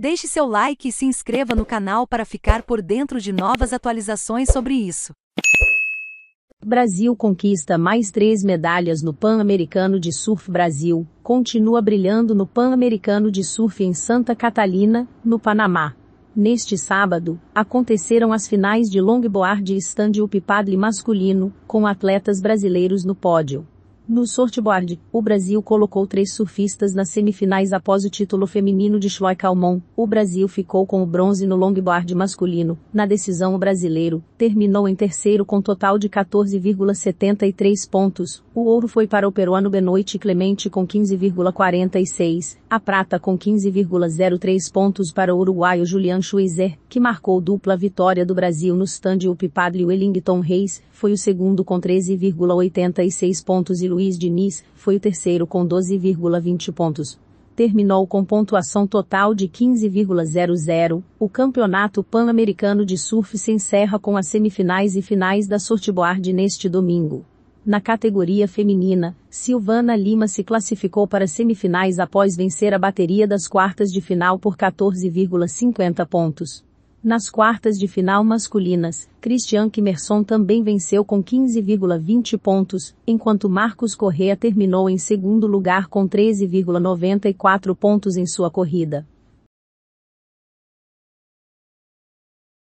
Deixe seu like e se inscreva no canal para ficar por dentro de novas atualizações sobre isso. Brasil conquista mais três medalhas no Pan-Americano de Surf Brasil, continua brilhando no Pan-Americano de Surf em Santa Catalina, no Panamá. Neste sábado, aconteceram as finais de longboard e stand-up paddle masculino, com atletas brasileiros no pódio. No shortboard, o Brasil colocou três surfistas nas semifinais após o título feminino de Chloe Calmon. O Brasil ficou com o bronze no longboard masculino. Na decisão, o brasileiro terminou em terceiro com total de 14,73 pontos. O ouro foi para o peruano Benoit Clemente com 15,46, a prata com 15,03 pontos para o uruguaio Julian Schweizer, que marcou dupla vitória do Brasil no stand-up Padre Wellington Reis, foi o segundo com 13,86 pontos e Luiz Diniz, foi o terceiro com 12,20 pontos. Terminou com pontuação total de 15,00. O Campeonato Pan-Americano de Surf se encerra com as semifinais e finais da Sortiboard neste domingo. Na categoria feminina, Silvana Lima se classificou para semifinais após vencer a bateria das quartas de final por 14,50 pontos. Nas quartas de final masculinas, Christian Kimerson também venceu com 15,20 pontos, enquanto Marcos Correa terminou em segundo lugar com 13,94 pontos em sua corrida.